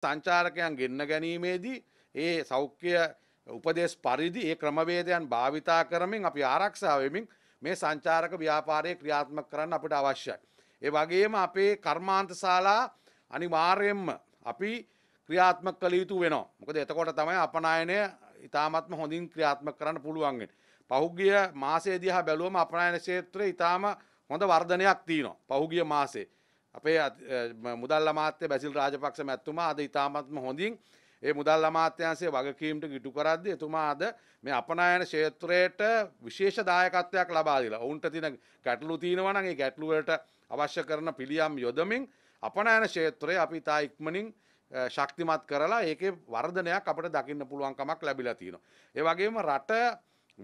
සංචාරකයන් ගෙන්න ගැනීමේදී ඒ සෞඛ්‍ය උපදේශ පරිදි ඒ ක්‍රමවේදයන් භාවිතා කරමින් අපි ආරක්ෂා වෙමින් මේ සංචාරක ව්‍යාපාරය ක්‍රියාත්මක කරන්න අපිට අවශ්‍යයි. ඒ වගේම අපේ කර්මාන්ත ශාලා අනිවාර්යයෙන්ම අපි ක්‍රියාත්මක කළ යුතු වෙනවා. මොකද එතකොට තමයි අපනායනය ඉතාමත්ම හොඳින් ක්‍රියාත්මක කරන්න පුළුවන් පහුගිය මාසයේදී හා බැලුවම අපනායන ක්ෂේත්‍රය ඉතාම හොඳ වර්ධනයක් තියෙනවා. පහුගිය මාසේ අපේ මුදල් අමාත්‍ය බැසිල් රාජපක්ෂ මැත්තුමා අද ඉතාමත්ම හොඳින් ඒ මුදල් අමාත්‍යන්සේ වගකීමට ගිටු කරද්දි එතුමාද මේ අපනායන ක්ෂේත්‍රයට විශේෂ දායකත්වයක් ලබා දීලා ඔවුන්ට තියෙන ගැටලු තියෙනවා නම් ඒ ගැටලු වලට අවශ්‍ය කරන පිළියම් යොදමින් අපනායන ක්ෂේත්‍රය අපි තා ඉක්මනින් ශක්තිමත් කරලා ඒකේ වර්ධනයක් අපිට දකින්න පුළුවන්කමක් ලැබිලා තියෙනවා. ඒ වගේම රට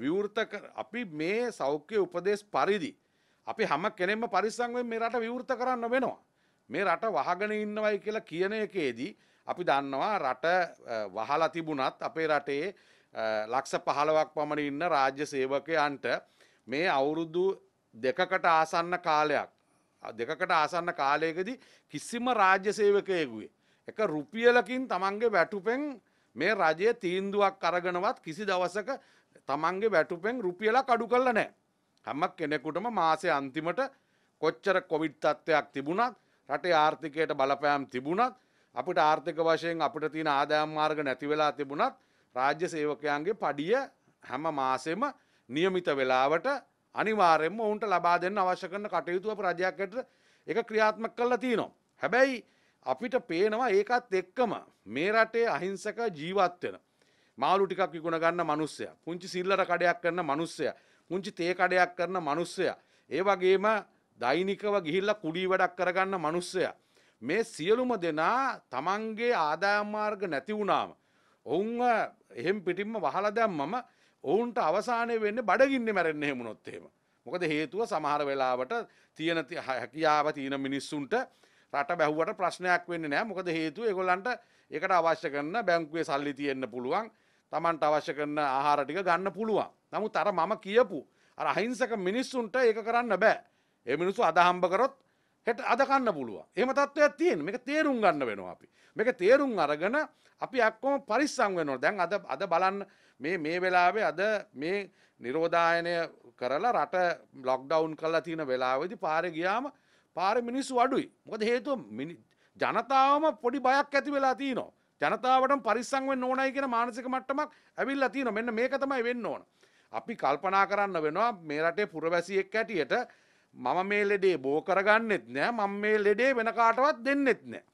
විවෘත අපි මේ සෞඛ්‍ය උපදේශ පරිදි අපි හැම කෙනෙම පරිස්සංවෙන් මේ රට විවෘත කරන්න වෙනවා. මේ රට වහගෙන ඉන්නවයි කියලා කියන එකේදී අපි දන්නවා රට වහලා තිබුණත් අපේ රටේ ලක්ෂ පහලවක් පමණ ඉන්න රාජ්‍ය සේවකයන්ට මේ අවුරුදු දෙකකට ආසන්න කාලයක් දෙකකට ආසන්න කාලයකදී කිසිම රාජ්‍ය සේවකයෙකුේ එක රුපියලකින් තමන්ගේ වැටුපෙන් මේ රජය තීන්දුවක් අරගෙනවත් කිසි දවසක තමන්ගේ වැටුපෙන් රුපියල කඩු කල්ල නෑ හැම කෙනෙකුටම මාසේ අන්තිමට කොච්චර කොවිඩ් තත්ත්වයක් තිබුණත් රටේ ආර්ථිකයට බලපෑම් තිබුණත් අපිට ආර්ථික වශයෙන් අපිට තියෙන ආදායම් මාර්ග නැති වෙලා තිබුණත් රාජ්‍ය සේවකයන්ගේ පඩිය හැම මාසෙම નિયમિત වෙලාවට අනිවාර්යයෙන්ම ඔවුන්ට ලබා දෙන්න අවශ්‍ය කරන කටයුතු අප රජයක් ඇතුළත ඒක ක්‍රියාත්මක කරලා තියෙනවා. හැබැයි අපිට පේනවා ඒකත් එක්කම මේ රටේ අහිංසක ජීවත් වෙන මාළු ටිකක් විකුණ ගන්න මිනිස්සයා, පුංචි සිල්ලර කඩයක් කරන මිනිස්සයා මුංචි තේකඩයක් කරන මනුස්සයා. ඒ වගේම දෛනිකව ගිහිල්ල කුඩි වැඩක් කරගන්න මනුස්සය. මේ සියලුම දෙනා තමන්ගේ ආදායම්මාර්ග නැතිවුණාම. ඔවුන් එහෙම පිටිම්ම වහල දැම්මම ඔවුන්ට අවසානය වෙන්න බඩගින්න මැරෙන්න හෙමුණොත්තේම. මොකද හේතුව සමහර වෙලාවට තියෙන හැකියාව තියෙන මිනිස්සුන්ට රට බැහ්වට ප්‍රශ්නයක් වෙන්න නෑ මොකද හේතුව එකොල්ලන්ට එකට අවශ්‍ය කරන්න බැංකුවේ සල්ලි තියෙන්න්න පුළුවන් තමන්ට අවශ්‍ය කරන ආහාරටික ගන්න පුළුවන්. නමුත් අර මම කියපු අර අහිංසක මිනිස්සුන්ට ඒක කරන්න බෑ. ඒ මිනිස්සු අදහම්බ කරොත් හෙට අදකන්න පුළුව එම තත්ත්වයක් තියෙන මේක තේරුම් ගන්න වෙනවා අපි මේක තේරුම් අරගෙන අපි අක්කොම පරිස්සං වෙනවා දැන් අද අද බලන්න මේ මේ වෙලාවේ අද මේ නිරෝධායනය කරලා රට බ්ලොග්ඩවුන් කරලා තියෙන වෙලාවෙදි පාර ගියාම පාර මිනිස්සු අඩුයි මොකද හේතුව ජනතාවම පොඩි බයක් ඇති වෙලා තියෙනවා ජනතාවට පරිස්සං වෙන්න ඕනයි කියන මානසික මට්ටමක් ඇවිල්ලා තියෙනවා මෙන්න මේක තමයි වෙන්න ඕන අපි කල්පනා කරන්න වෙනවා මේ රටේ පුරවැසියෙක් ඇටියට මම මේ ලෙඩේ බෝ කරගන්නෙත් නෑ මම මේ ලෙඩේ වෙන කාටවත් දෙන්නෙත් නෑ